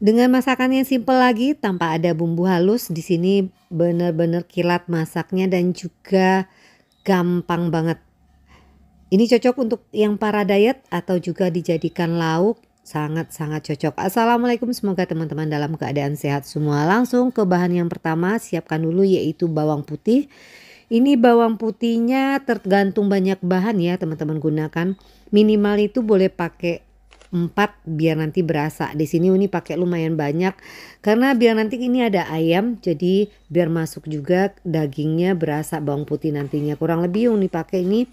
Dengan masakan yang simple lagi tanpa ada bumbu halus di sini benar-benar kilat masaknya dan juga gampang banget. Ini cocok untuk yang para diet atau juga dijadikan lauk sangat-sangat cocok. Assalamualaikum semoga teman-teman dalam keadaan sehat semua. Langsung ke bahan yang pertama siapkan dulu yaitu bawang putih. Ini bawang putihnya tergantung banyak bahan ya teman-teman gunakan. Minimal itu boleh pakai 4 biar nanti berasa. Di sini Uni pakai lumayan banyak karena biar nanti ini ada ayam jadi biar masuk juga dagingnya berasa bawang putih nantinya. Kurang lebih Uni pakai ini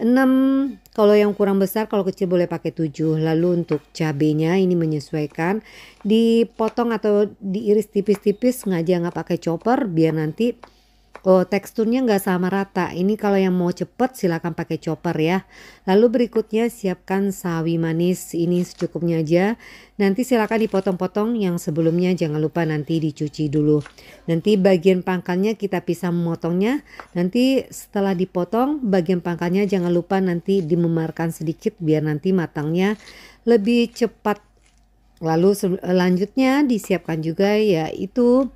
6 kalau yang kurang besar kalau kecil boleh pakai 7 lalu untuk cabenya ini menyesuaikan dipotong atau diiris tipis-tipis sengaja nggak pakai chopper biar nanti Oh, teksturnya nggak sama rata. Ini kalau yang mau cepet silakan pakai chopper ya. Lalu berikutnya siapkan sawi manis. Ini secukupnya aja. Nanti silakan dipotong-potong yang sebelumnya jangan lupa nanti dicuci dulu. Nanti bagian pangkalnya kita pisah memotongnya. Nanti setelah dipotong bagian pangkalnya jangan lupa nanti dimemarkan sedikit biar nanti matangnya lebih cepat. Lalu selanjutnya eh, disiapkan juga yaitu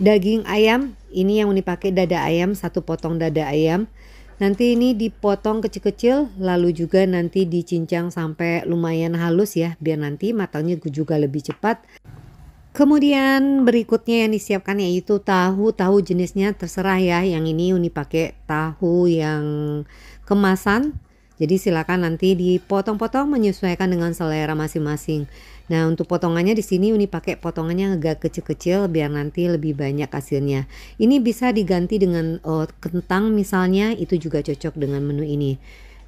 daging ayam ini yang Uni pakai dada ayam, satu potong dada ayam. Nanti ini dipotong kecil-kecil, lalu juga nanti dicincang sampai lumayan halus ya, biar nanti matangnya juga lebih cepat. Kemudian berikutnya yang disiapkan yaitu tahu. Tahu jenisnya terserah ya. Yang ini Uni pakai tahu yang kemasan jadi silakan nanti dipotong-potong menyesuaikan dengan selera masing-masing. Nah, untuk potongannya di sini Uni pakai potongannya agak kecil-kecil biar nanti lebih banyak hasilnya. Ini bisa diganti dengan oh, kentang misalnya, itu juga cocok dengan menu ini.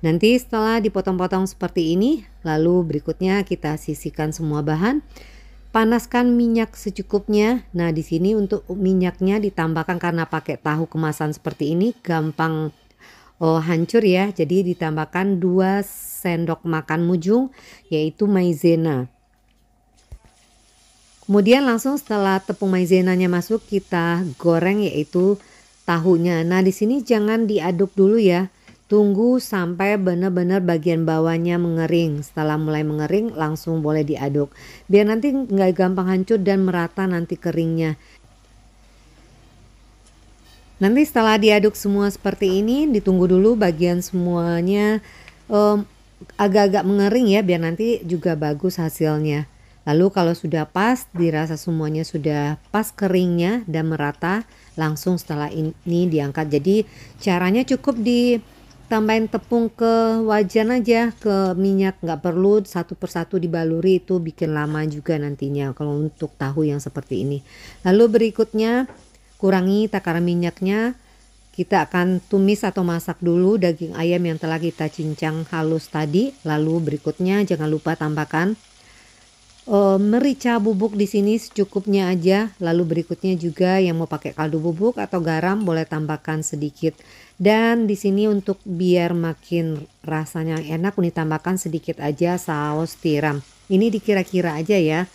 Nanti setelah dipotong-potong seperti ini, lalu berikutnya kita sisihkan semua bahan. Panaskan minyak secukupnya. Nah, di sini untuk minyaknya ditambahkan karena pakai tahu kemasan seperti ini gampang oh, hancur ya. Jadi ditambahkan 2 sendok makan mujung yaitu maizena. Kemudian langsung setelah tepung maizenanya masuk kita goreng yaitu tahunya. Nah, di sini jangan diaduk dulu ya. Tunggu sampai benar-benar bagian bawahnya mengering. Setelah mulai mengering langsung boleh diaduk. Biar nanti nggak gampang hancur dan merata nanti keringnya. Nanti setelah diaduk semua seperti ini, ditunggu dulu bagian semuanya agak agak-agak mengering ya biar nanti juga bagus hasilnya. Lalu kalau sudah pas, dirasa semuanya sudah pas keringnya dan merata, langsung setelah ini diangkat. Jadi caranya cukup ditambahin tepung ke wajan aja, ke minyak nggak perlu satu persatu dibaluri itu bikin lama juga nantinya kalau untuk tahu yang seperti ini. Lalu berikutnya Kurangi takaran minyaknya. Kita akan tumis atau masak dulu daging ayam yang telah kita cincang halus tadi. Lalu berikutnya jangan lupa tambahkan e, merica bubuk di sini secukupnya aja. Lalu berikutnya juga yang mau pakai kaldu bubuk atau garam boleh tambahkan sedikit. Dan di sini untuk biar makin rasanya enak, ditambahkan sedikit aja saus tiram. Ini dikira-kira aja ya.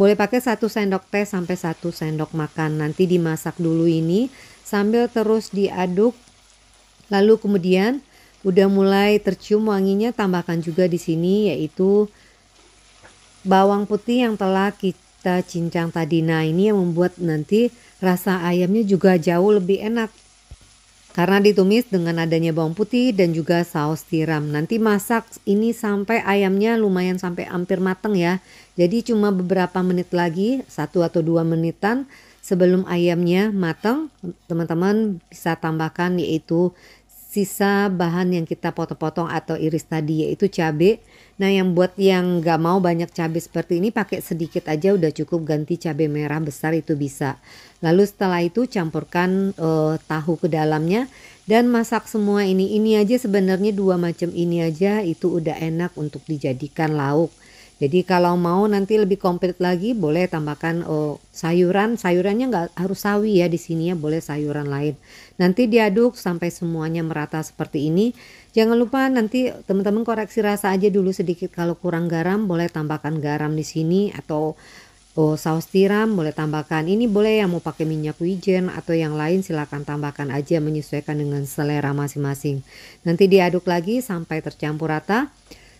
Boleh pakai satu sendok teh sampai satu sendok makan. Nanti dimasak dulu ini sambil terus diaduk. Lalu kemudian udah mulai tercium wanginya, tambahkan juga di sini yaitu bawang putih yang telah kita cincang tadi. Nah, ini yang membuat nanti rasa ayamnya juga jauh lebih enak karena ditumis dengan adanya bawang putih dan juga saus tiram. Nanti masak ini sampai ayamnya lumayan sampai hampir mateng ya. Jadi cuma beberapa menit lagi, satu atau dua menitan sebelum ayamnya matang, teman-teman bisa tambahkan yaitu sisa bahan yang kita potong-potong atau iris tadi yaitu cabai. Nah yang buat yang gak mau banyak cabai seperti ini pakai sedikit aja udah cukup ganti cabai merah besar itu bisa. Lalu setelah itu campurkan uh, tahu ke dalamnya dan masak semua ini. Ini aja sebenarnya dua macam ini aja itu udah enak untuk dijadikan lauk. Jadi kalau mau nanti lebih komplit lagi boleh tambahkan oh, sayuran, sayurannya nggak harus sawi ya di sini ya, boleh sayuran lain. Nanti diaduk sampai semuanya merata seperti ini. Jangan lupa nanti teman-teman koreksi rasa aja dulu sedikit kalau kurang garam boleh tambahkan garam di sini atau Oh, saus tiram boleh tambahkan. Ini boleh yang mau pakai minyak wijen atau yang lain silahkan tambahkan aja menyesuaikan dengan selera masing-masing. Nanti diaduk lagi sampai tercampur rata.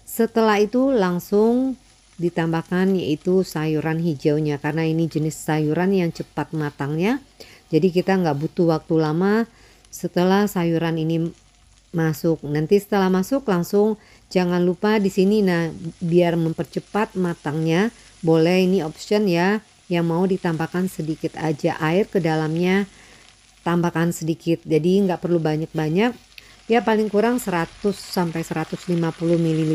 Setelah itu langsung ditambahkan yaitu sayuran hijaunya karena ini jenis sayuran yang cepat matangnya jadi kita nggak butuh waktu lama setelah sayuran ini masuk nanti setelah masuk langsung jangan lupa di sini nah biar mempercepat matangnya boleh ini option ya yang mau ditambahkan sedikit aja air ke dalamnya tambahkan sedikit jadi nggak perlu banyak-banyak ya paling kurang 100 sampai 150 ml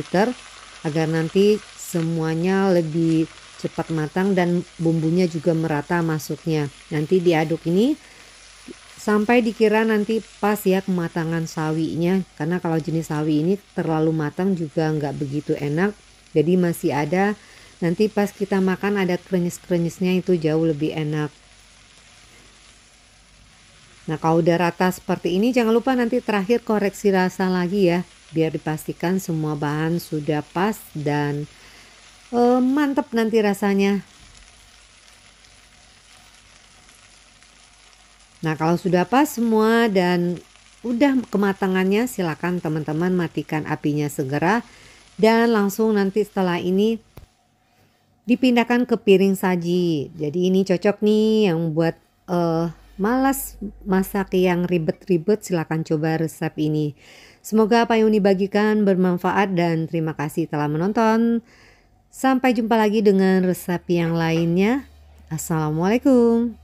agar nanti semuanya lebih cepat matang dan bumbunya juga merata masuknya. Nanti diaduk ini sampai dikira nanti pas ya kematangan sawinya karena kalau jenis sawi ini terlalu matang juga nggak begitu enak. Jadi masih ada nanti pas kita makan ada krenyes-krenyesnya itu jauh lebih enak. Nah kalau udah rata seperti ini jangan lupa nanti terakhir koreksi rasa lagi ya biar dipastikan semua bahan sudah pas dan eh, mantep nanti rasanya. Nah kalau sudah pas semua dan udah kematangannya silakan teman-teman matikan apinya segera dan langsung nanti setelah ini dipindahkan ke piring saji. Jadi ini cocok nih yang buat uh, malas masak yang ribet-ribet silahkan coba resep ini. Semoga apa yang dibagikan bermanfaat dan terima kasih telah menonton. Sampai jumpa lagi dengan resep yang lainnya. Assalamualaikum.